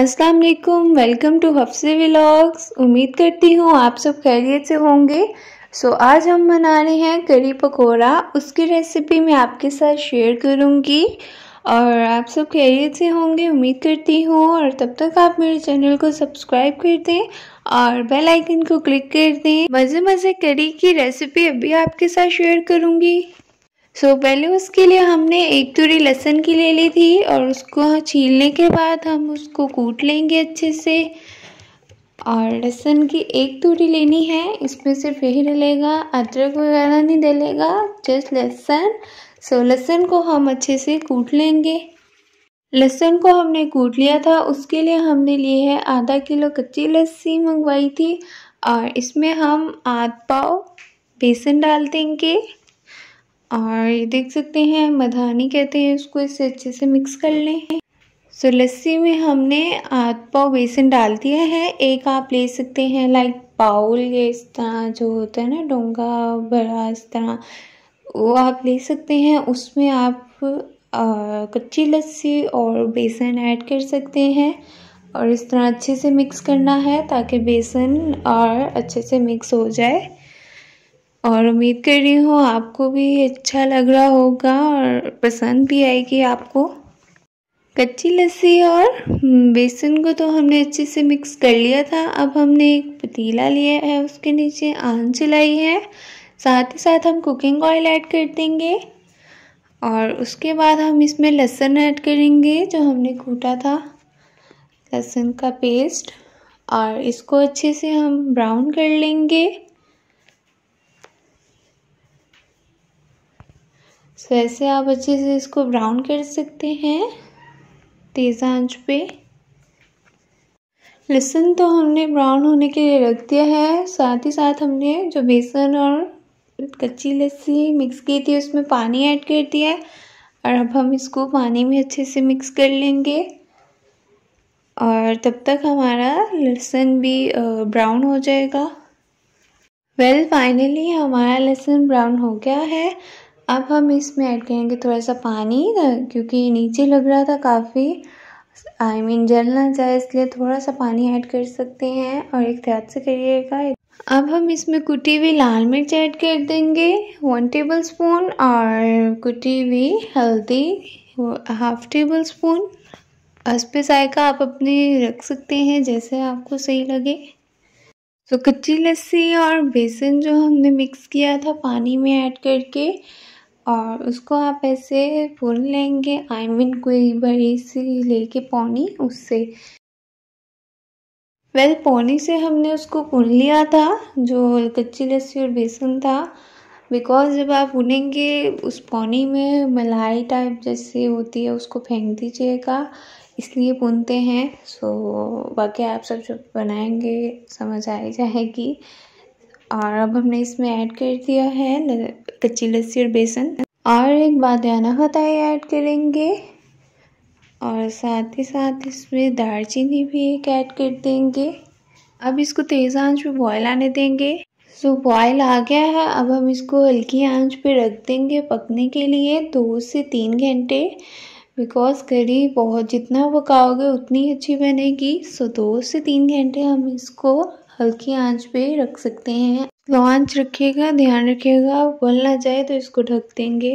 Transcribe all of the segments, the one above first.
अस्सलाम वालेकुम welcome to हफ्से vlogs उम्मीद करती हूँ आप सब खैरियत से होंगे सो so, आज हम बना रहे हैं करी पकोड़ा उसकी रेसिपी मैं आपके साथ शेयर करूँगी और आप सब खैरियत से होंगे उम्मीद करती हूँ और तब तक आप मेरे चैनल को सब्सक्राइब कर दें और बेल आइकन को क्लिक कर दें मज़े मज़े करी की रेसिपी अभी आपके साथ शेयर करूँगी सो so, पहले उसके लिए हमने एक तुरी लहसुन की ले ली थी और उसको छीलने के बाद हम उसको कूट लेंगे अच्छे से और लहसन की एक तुरी लेनी है इसमें सिर्फ यही डलेगा अदरक वगैरह नहीं डलेगा जस्ट लहसन सो लहसन को हम अच्छे से कूट लेंगे लहसन को हमने कूट लिया था उसके लिए हमने लिए है आधा किलो कच्ची लस्सी मंगवाई थी और इसमें हम आध पाव बेसन डाल देंगे और ये देख सकते हैं मधानी कहते हैं इसको इसे अच्छे से मिक्स कर लें सो लस्सी में हमने आध पाव बेसन डाल दिया है एक आप ले सकते हैं लाइक बाउल ये इस तरह जो होता है ना डोंगा बड़ा इस तरह वो आप ले सकते हैं उसमें आप कच्ची लस्सी और बेसन ऐड कर सकते हैं और इस तरह अच्छे से मिक्स करना है ताकि बेसन और अच्छे से मिक्स हो जाए और उम्मीद कर रही हूँ आपको भी अच्छा लग रहा होगा और पसंद भी आएगी आपको कच्ची लस्सी और बेसन को तो हमने अच्छे से मिक्स कर लिया था अब हमने एक पतीला लिया है उसके नीचे आंच चलाई है साथ ही साथ हम कुकिंग ऑयल ऐड कर देंगे और उसके बाद हम इसमें लहसुन ऐड करेंगे जो हमने कूटा था लहसुन का पेस्ट और इसको अच्छे से हम ब्राउन कर लेंगे सो ऐसे आप अच्छे से इसको ब्राउन कर सकते हैं तेज़ आंच पे लहसुन तो हमने ब्राउन होने के लिए रख दिया है साथ ही साथ हमने जो बेसन और कच्ची लस्सी मिक्स की थी उसमें पानी ऐड कर दिया है और अब हम इसको पानी में अच्छे से मिक्स कर लेंगे और तब तक हमारा लहसुन भी ब्राउन हो जाएगा वेल well, फाइनली हमारा लहसुन ब्राउन हो गया है अब हम इसमें ऐड करेंगे थोड़ा सा पानी तो क्योंकि नीचे लग रहा था काफ़ी आई I मीन mean, जल ना जाए इसलिए थोड़ा सा पानी ऐड कर सकते हैं और एहतियात से करिएगा अब हम इसमें कुटी हुई लाल मिर्च ऐड कर देंगे वन टेबल स्पून और कुटी हुई हल्दी हाफ टेबल स्पून हंसपे जायका आप अपने रख सकते हैं जैसे आपको सही लगे तो कच्ची लस्सी और बेसन जो हमने मिक्स किया था पानी में ऐड करके और उसको आप ऐसे भून लेंगे आई मीन कोई बड़ी सी लेके पौनी उससे वेल well, पौनी से हमने उसको पुन लिया था जो कच्ची लस्सी और बेसन था बिकॉज जब आप भुनेंगे उस पौनी में मलाई टाइप जैसे होती है उसको फेंक दीजिएगा इसलिए पुनते हैं सो बाकी आप सब जब बनाएंगे समझ आ ही जाएगी और अब हमने इसमें ऐड कर दिया है कच्ची लस्सी और बेसन और एक बादना ही ऐड करेंगे और साथ ही साथ इसमें दालचीनी भी एक ऐड कर देंगे अब इसको तेज़ आंच पे बॉयल आने देंगे सो so, बॉयल आ गया है अब हम इसको हल्की आंच पे रख देंगे पकने के लिए दो से तीन घंटे बिकॉज करी बहुत जितना पकाओगे उतनी अच्छी बनेगी सो so, दो से तीन घंटे हम इसको हल्की आंच पे रख सकते हैं लो आंच रखिएगा ध्यान रखिएगा बल ना जाए तो इसको ढक देंगे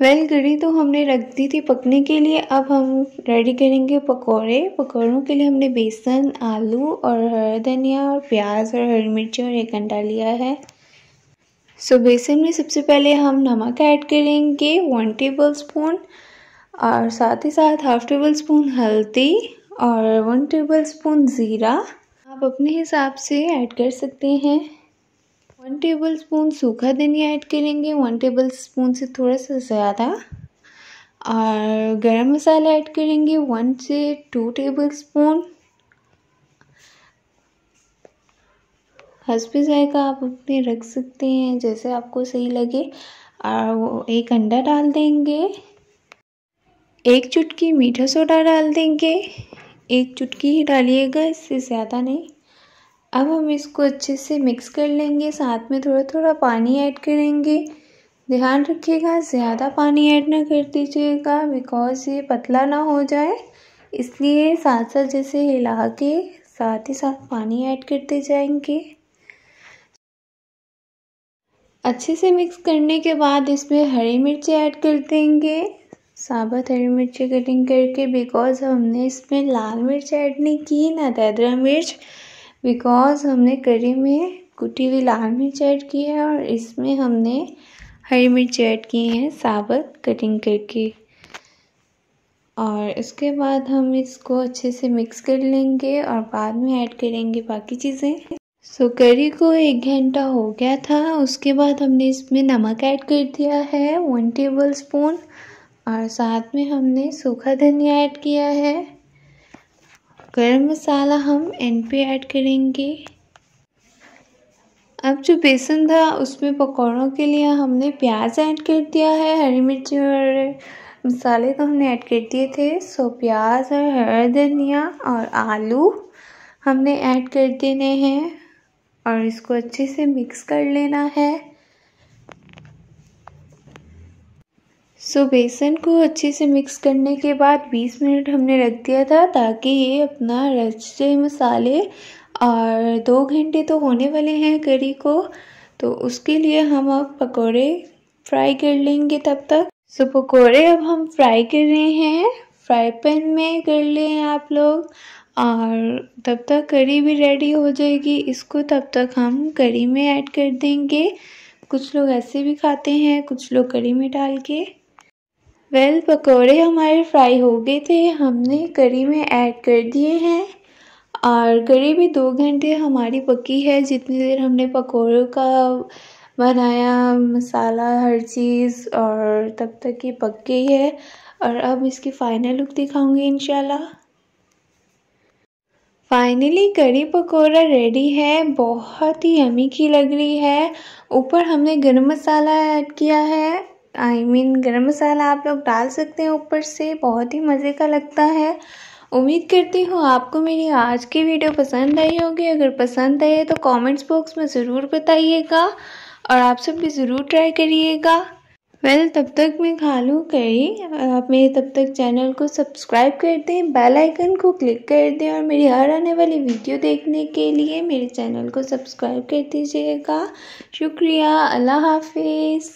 वेल कड़ी तो हमने रख दी थी पकने के लिए अब हम रेडी करेंगे पकौड़े पकौड़ों के लिए हमने बेसन आलू और हरा धनिया और प्याज और हरी मिर्ची और एक अंडा लिया है सो so, बेसन में सबसे पहले हम नमक ऐड करेंगे वन टेबल स्पून और साथ ही साथ हाफ टेबल स्पून हल्दी और वन टेबल स्पून ज़ीरा आप अपने हिसाब से ऐड कर सकते हैं वन टेबल स्पून सूखा धनिया ऐड करेंगे वन टेबल स्पून से थोड़ा सा ज़्यादा और गरम मसाला ऐड करेंगे वन से टू टेबल स्पून हंसपी जाएगा आप अपने रख सकते हैं जैसे आपको सही लगे और एक अंडा डाल देंगे एक चुटकी मीठा सोडा डाल देंगे एक चुटकी ही डालिएगा इससे ज़्यादा नहीं अब हम इसको अच्छे से मिक्स कर लेंगे साथ में थोड़ा थोड़ा पानी ऐड करेंगे ध्यान रखिएगा ज़्यादा पानी ऐड ना कर दीजिएगा बिकॉज़ ये पतला ना हो जाए इसलिए साथ साथ जैसे हिला के साथ ही साथ पानी ऐड करते जाएंगे अच्छे से मिक्स करने के बाद इसमें हरी मिर्ची ऐड कर देंगे साबुत हरी मिर्च की कटिंग करके बिकॉज हमने इसमें लाल मिर्च ऐड नहीं की ना दैदरा मिर्च बिकॉज हमने करी में कुटी हुई लाल मिर्च ऐड की है और इसमें हमने हरी मिर्च ऐड की हैं साबुत कटिंग करके और इसके बाद हम इसको अच्छे से मिक्स कर लेंगे और बाद में ऐड करेंगे बाकी चीज़ें सो so, करी को एक घंटा हो गया था उसके बाद हमने इसमें नमक ऐड कर दिया है वन टेबल स्पून और साथ में हमने सूखा धनिया ऐड किया है गरम मसाला हम एंड पे ऐड करेंगे अब जो बेसन था उसमें पकौड़ों के लिए हमने प्याज ऐड कर दिया है हरी मिर्ची और मसाले तो हमने ऐड कर दिए थे सो प्याज और हरा धनिया और आलू हमने ऐड कर देने हैं और इसको अच्छे से मिक्स कर लेना है सो so, बेसन को अच्छे से मिक्स करने के बाद 20 मिनट हमने रख दिया था ताकि ये अपना रचे मसाले और दो घंटे तो होने वाले हैं करी को तो उसके लिए हम अब पकोड़े फ्राई कर लेंगे तब तक सो so, पकोड़े अब हम फ्राई कर रहे हैं फ्राई पैन में कर लें आप लोग और तब तक करी भी रेडी हो जाएगी इसको तब तक हम करी में ऐड कर देंगे कुछ लोग ऐसे भी खाते हैं कुछ लोग करी में डाल के वेल well, पकोड़े हमारे फ्राई हो गए थे हमने करी में ऐड कर दिए हैं और करी भी दो घंटे हमारी पकी है जितनी देर हमने पकोड़ों का बनाया मसाला हर चीज़ और तब तक ये पक गई है और अब इसकी फ़ाइनल लुक दिखाऊंगी इन फाइनली करी पकौड़ा रेडी है बहुत ही अमीखी लग रही है ऊपर हमने गर्म मसाला ऐड किया है आई मीन गरम मसाला आप लोग डाल सकते हैं ऊपर से बहुत ही मज़े का लगता है उम्मीद करती हूँ आपको मेरी आज की वीडियो पसंद आई होगी अगर पसंद आई है तो कमेंट्स बॉक्स में ज़रूर बताइएगा और आप सब भी ज़रूर ट्राई करिएगा वेल well, तब तक मैं खा लूँ करी आप मेरे तब तक चैनल को सब्सक्राइब कर दें बेल आइकन को क्लिक कर दें और मेरी हर आने वाली वीडियो देखने के लिए मेरे चैनल को सब्सक्राइब कर दीजिएगा शुक्रिया अल्लाह हाफिज़